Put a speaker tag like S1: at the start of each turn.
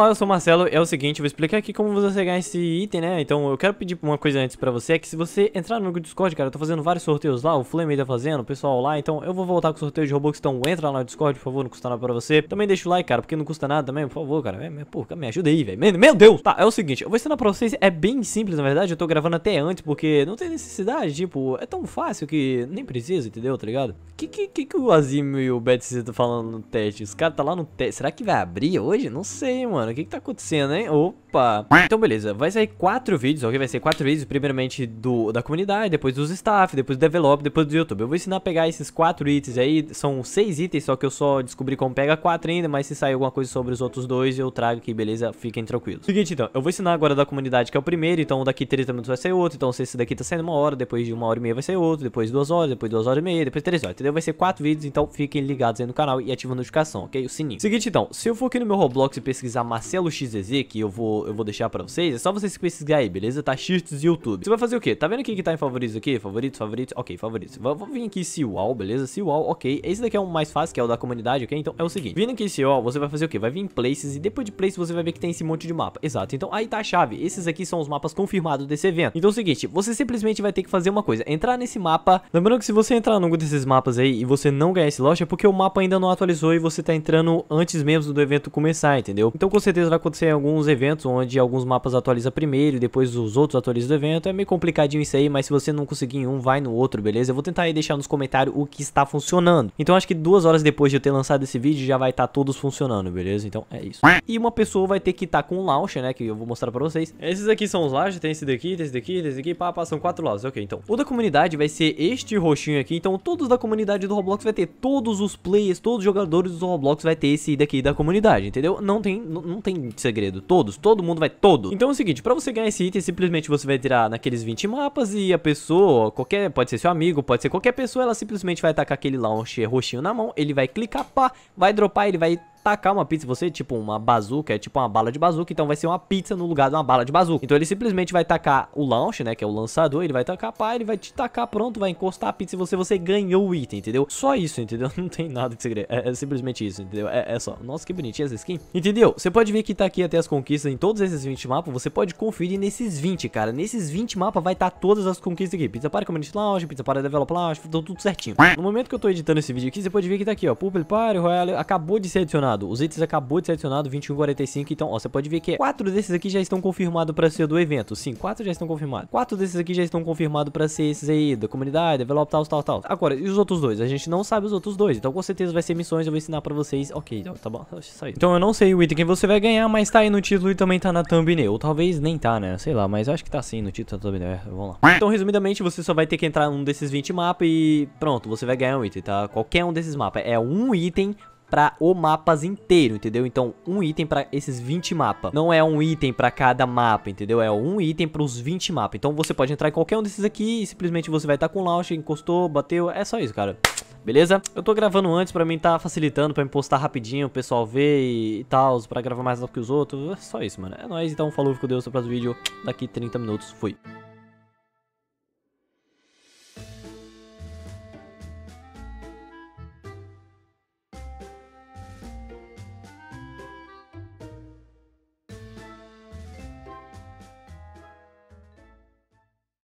S1: Olá, eu sou o Marcelo é o seguinte, vou explicar aqui como você ganha esse item, né? Então eu quero pedir uma coisa antes pra você, é que se você entrar no meu Discord, cara, eu tô fazendo vários sorteios lá, o Flame tá fazendo, o pessoal lá, então eu vou voltar com o sorteio de Robux, então entra lá no Discord, por favor, não custa nada pra você. Também deixa o like, cara, porque não custa nada também, por favor, cara, é, é, Porra, pô, me ajuda aí, velho, meu Deus! Tá, é o seguinte, eu vou ensinar pra vocês, é bem simples, na verdade, eu tô gravando até antes, porque não tem necessidade, tipo, é tão fácil que nem precisa, entendeu, tá ligado? Que que, que, que o Azim e o Betsy estão falando no teste? Os caras tá lá no teste, será que vai abrir hoje? Não sei, mano mano? O que, que tá acontecendo, hein? Opa! Então beleza, vai sair quatro vídeos, ok? Vai ser quatro vídeos, primeiramente do, da comunidade, depois dos staff, depois do develop, depois do YouTube. Eu vou ensinar a pegar esses quatro itens aí, são seis itens, só que eu só descobri como pega quatro ainda, mas se sair alguma coisa sobre os outros dois, eu trago aqui, beleza? Fiquem tranquilos. Seguinte então, eu vou ensinar agora da comunidade, que é o primeiro, então daqui 30 minutos vai ser outro, então se esse daqui tá saindo uma hora, depois de uma hora e meia vai ser outro, depois duas horas, depois duas horas e meia, depois três horas, entendeu? Vai ser quatro vídeos, então fiquem ligados aí no canal e ativem a notificação, ok? O sininho. Seguinte então, se eu for aqui no meu Roblox e pesquisar Marcelo XZ, que eu vou eu vou deixar pra vocês, é só vocês pesquisarem aí, beleza? Tá Cheats YouTube. Você vai fazer o quê? Tá vendo aqui que tá em favoritos aqui? Favoritos, favoritos, ok, favoritos. Vou, vou vir aqui CWall, beleza? CWall, ok. Esse daqui é o mais fácil, que é o da comunidade, ok? Então é o seguinte, vindo aqui CWall, você vai fazer o quê? Vai vir em Places e depois de Places você vai ver que tem esse monte de mapa. Exato, então aí tá a chave. Esses aqui são os mapas confirmados desse evento. Então é o seguinte, você simplesmente vai ter que fazer uma coisa, entrar nesse mapa. Lembrando que se você entrar num desses mapas aí e você não ganhar esse loja é porque o mapa ainda não atualizou e você tá entrando antes mesmo do evento começar, entendeu? Então com certeza vai acontecer alguns eventos onde alguns mapas atualiza primeiro e depois os outros atualizam o evento. É meio complicadinho isso aí, mas se você não conseguir em um, vai no outro, beleza? Eu vou tentar aí deixar nos comentários o que está funcionando. Então acho que duas horas depois de eu ter lançado esse vídeo, já vai estar tá todos funcionando, beleza? Então é isso. E uma pessoa vai ter que estar tá com um launcher, né, que eu vou mostrar pra vocês. Esses aqui são os launchers, tem esse daqui, tem esse daqui, tem esse daqui, pá, pá, são quatro launchers, ok. Então o da comunidade vai ser este roxinho aqui, então todos da comunidade do Roblox vai ter, todos os players, todos os jogadores do Roblox vai ter esse daqui da comunidade, entendeu? Não tem, não tem segredo, todos, todos todo mundo vai todo. Então é o seguinte, pra você ganhar esse item, simplesmente você vai tirar naqueles 20 mapas e a pessoa, qualquer, pode ser seu amigo, pode ser qualquer pessoa, ela simplesmente vai tacar aquele launcher roxinho na mão, ele vai clicar, pá, vai dropar, ele vai tacar uma pizza em você, tipo uma bazuca, é tipo uma bala de bazuca, então vai ser uma pizza no lugar de uma bala de bazuca. Então ele simplesmente vai tacar o launch, né, que é o lançador, ele vai tacar, pá, ele vai te tacar, pronto, vai encostar a pizza em você, você ganhou o item, entendeu? Só isso, entendeu? Não tem nada de segredo, é, é simplesmente isso, entendeu? É, é, só, nossa, que bonitinha essa skin. Entendeu? Você pode ver que tá aqui até as conquistas em todos esses 20 mapas, você pode conferir nesses 20, cara. Nesses 20 mapas vai estar tá todas as conquistas aqui. Pizza para Community Launch, Pizza para Develop Launch, tá tudo certinho. No momento que eu tô editando esse vídeo aqui, você pode ver que tá aqui, ó, Purple Party, Royale, acabou de ser adicionado adicionado. O Zitz acabou de ser adicionado, 21,45. Então, ó, você pode ver que quatro desses aqui já estão confirmados pra ser do evento. Sim, quatro já estão confirmados. Quatro desses aqui já estão confirmados pra ser esses aí, da comunidade, develop, tal, tal, tal. Agora, e os outros dois? A gente não sabe os outros dois. Então, com certeza vai ser missões, eu vou ensinar pra vocês. Ok, então, tá bom, Então, eu não sei o item que você vai ganhar, mas tá aí no título e também tá na thumbnail. Ou talvez nem tá, né? Sei lá, mas eu acho que tá sim no título da thumbnail. É, vamos lá. Então, resumidamente, você só vai ter que entrar num desses 20 mapas e pronto, você vai ganhar um item, tá? Qualquer um desses mapas. É um item para o mapas inteiro, entendeu? Então, um item para esses 20 mapas. Não é um item para cada mapa, entendeu? É um item para os 20 mapas. Então, você pode entrar em qualquer um desses aqui e simplesmente você vai estar tá com o launch, encostou, bateu, é só isso, cara beleza? Eu tô gravando antes pra mim tá facilitando, pra me postar rapidinho, o pessoal ver e, e tal, pra gravar mais do que os outros, é só isso, mano. É nóis, então falou, fico com Deus, até o próximo vídeo, daqui 30 minutos, fui.